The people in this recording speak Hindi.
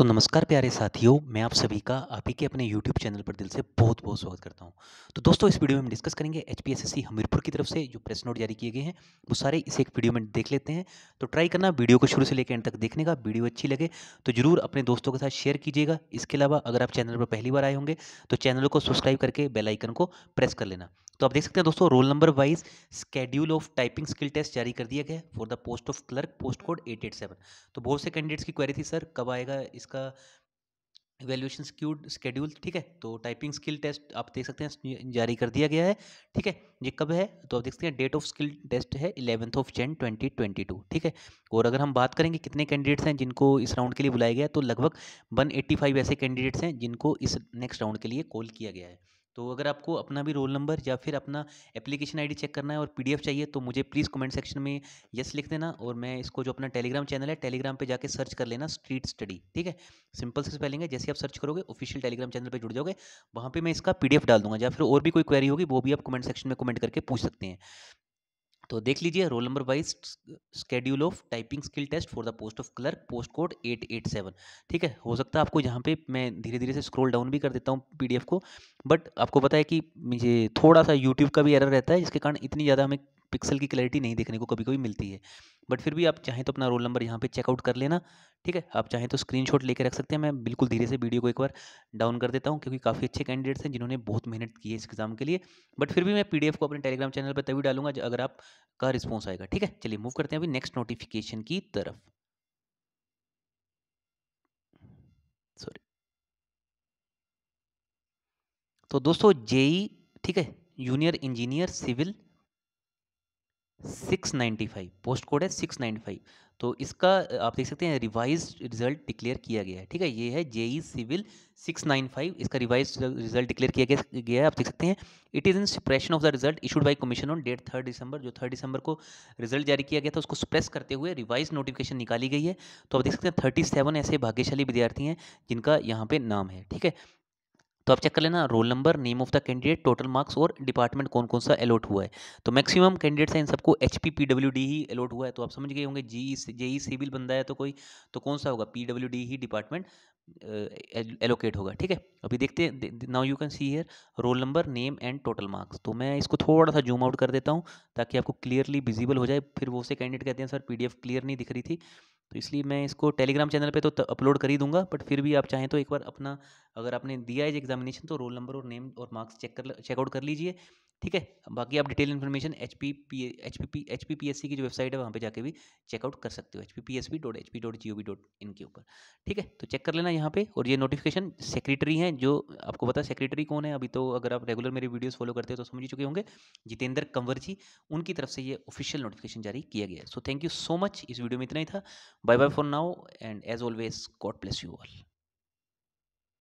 तो नमस्कार प्यारे साथियों मैं आप सभी का आप ही के अपने YouTube चैनल पर दिल से बहुत बहुत स्वागत करता हूं तो दोस्तों इस वीडियो में हम डिस्कस करेंगे एच हमीरपुर की तरफ से जो प्रेस नोट जारी किए गए हैं वो सारे इसे एक वीडियो में देख लेते हैं तो ट्राई करना वीडियो को शुरू से लेकर एंड तक देखने का वीडियो अच्छी लगे तो जरूर अपने दोस्तों के साथ शेयर कीजिएगा इसके अलावा अगर आप चैनल पर पहली बार आए होंगे तो चैनल को सब्सक्राइब करके बेलाइकन को प्रेस कर लेना तो आप देख सकते हैं दोस्तों roll number wise schedule of typing skill test जारी कर दिया गया for the post of clerk post code eight eight seven तो बहुत से कैंडिडेट्स की क्वेरी थी सर कब आएगा इसका इवेल्यूशन स्केड्यूल ठीक है तो टाइपिंग स्किल टेस्ट आप देख सकते हैं जारी कर दिया गया है ठीक है ये कब है तो आप देख सकते हैं डेट ऑफ स्किल टेस्ट है eleventh of Jan twenty twenty two ठीक है और अगर हम बात करेंगे कितने कैंडिडेट्स हैं जिनको इस राउंड के लिए बुलाया गया है तो लगभग वन एट्टी फाइव ऐसे कैंडिडेट्स हैं जिनको इस नेक्स्ट राउंड के लिए कॉल किया गया है तो अगर आपको अपना भी रोल नंबर या फिर अपना एप्लीकेशन आईडी चेक करना है और पीडीएफ चाहिए तो मुझे प्लीज़ कमेंट सेक्शन में यस लिख देना और मैं इसको जो अपना टेलीग्राम चैनल है टेलीग्राम पे जाके सर्च कर लेना स्ट्रीट स्टडी ठीक है सिंपल से स्पेलिंग है जैसे आप सर्च करोगे ऑफिशियल टेलीग्राम चैनल पर जुड़ जाओगे वहाँ पर मैं इसका पी डाल दूंगा या फिर और भी कोई क्वेरी होगी वो भी आप कमेंट सेक्शन में कमेंट करके पूछ सकते हैं तो देख लीजिए roll number wise schedule of typing skill test for the post of clerk post code eight eight seven ठीक है हो सकता है आपको यहाँ पे मैं धीरे धीरे से स्क्रॉल डाउन भी कर देता हूँ पीडीएफ को बट आपको पता है कि मुझे थोड़ा सा यूट्यूब का भी एरर रहता है जिसके कारण इतनी ज़्यादा हमें पिक्सल की क्लैरिटी नहीं देखने को कभी कभी मिलती है बट फिर भी आप चाहें तो अपना रोल नंबर यहाँ पे चेकआउट कर लेना ठीक है आप चाहें तो स्क्रीनशॉट लेकर रख सकते हैं मैं बिल्कुल धीरे से वीडियो को एक बार डाउन कर देता हूँ क्योंकि काफ़ी अच्छे कैंडिडेट्स हैं जिन्होंने बहुत मेहनत की है इस एग्ज़ाम के लिए बट फिर भी मैं पी को अपने टेलीग्राम चैनल पर तभी डालूंगा अगर आपका रिस्पॉन्स आएगा ठीक है चलिए मूव करते हैं अभी नेक्स्ट नोटिफिकेशन की तरफ सॉरी तो दोस्तों जेई ठीक है junior engineer civil six ninety five post code है सिक्स नाइन्टी फाइव तो इसका आप देख सकते हैं रिवाइज रिजल्ट डिक्लेयर किया गया है ठीक है ये है JE civil six nine five इसका रिवाइज रिजल्ट डिक्लेयर किया गया है आप देख सकते हैं it is in supersession of the result issued by commission on date third December जो थर्ड दिसंबर को रिजल्ट जारी किया गया था उसको सुप्रेस करते हुए रिवाइज नोटिफिकेशन निकाली गई है तो आप देख सकते हैं थर्टी सेवन ऐसे भाग्यशाली विद्यार्थी हैं जिनका यहाँ पर नाम है ठीक है तो आप चेक कर लेना roll number name of the candidate total marks और डिपार्टमेंट कौन कौन सा अलॉट हुआ है तो मैक्सिमम कैंडिडेट्स हैं इन सबको H P P W D ही अलॉट हुआ है तो आप समझ गए होंगे जी जे ई सिविल बंदा है तो कोई तो कौन सा होगा पी डब्ल्यू डी ही डिपार्टमेंट एलोकेट होगा ठीक है अभी देखते हैं now you can see here roll number name and total marks तो मैं इसको थोड़ा सा जूम आउट कर देता हूँ ताकि आपको क्लियरली विजिबल हो जाए फिर वो से कैंडिडेट कहते हैं सर पीडीएफ क्लियर नहीं दिख रही थी तो इसलिए मैं इसको टेलीग्राम चैनल पे तो अपलोड कर ही दूंगा बट फिर भी आप चाहें तो एक बार अपना अगर आपने दिया है एग्जामिनेशन तो रोल नंबर और नेम और मार्क्स चेक कर चेकआउट कर लीजिए ठीक है बाकी आप detail information H P P H P P H P P S C की जो वेबसाइट है वहाँ पे जाके भी चेकआउट कर सकते हो H P P S B dot H P dot G O V dot in के ऊपर ठीक है तो चेक कर लेना यहाँ पे और ये नोटिफिकेशन सेक्रेटरी हैं जो आपको पता है सेक्रेटरी कौन है अभी तो अगर आप रेगुलर मेरी वीडियोज़ फॉलो करते हो तो समझ ही चुके होंगे जितेंद्र कंवर जी उनकी तरफ से ये ऑफिशियल नोटिफिकेशन जारी किया गया है so thank you so much इस वीडियो में इतना ही था bye bye for now and as always God bless you all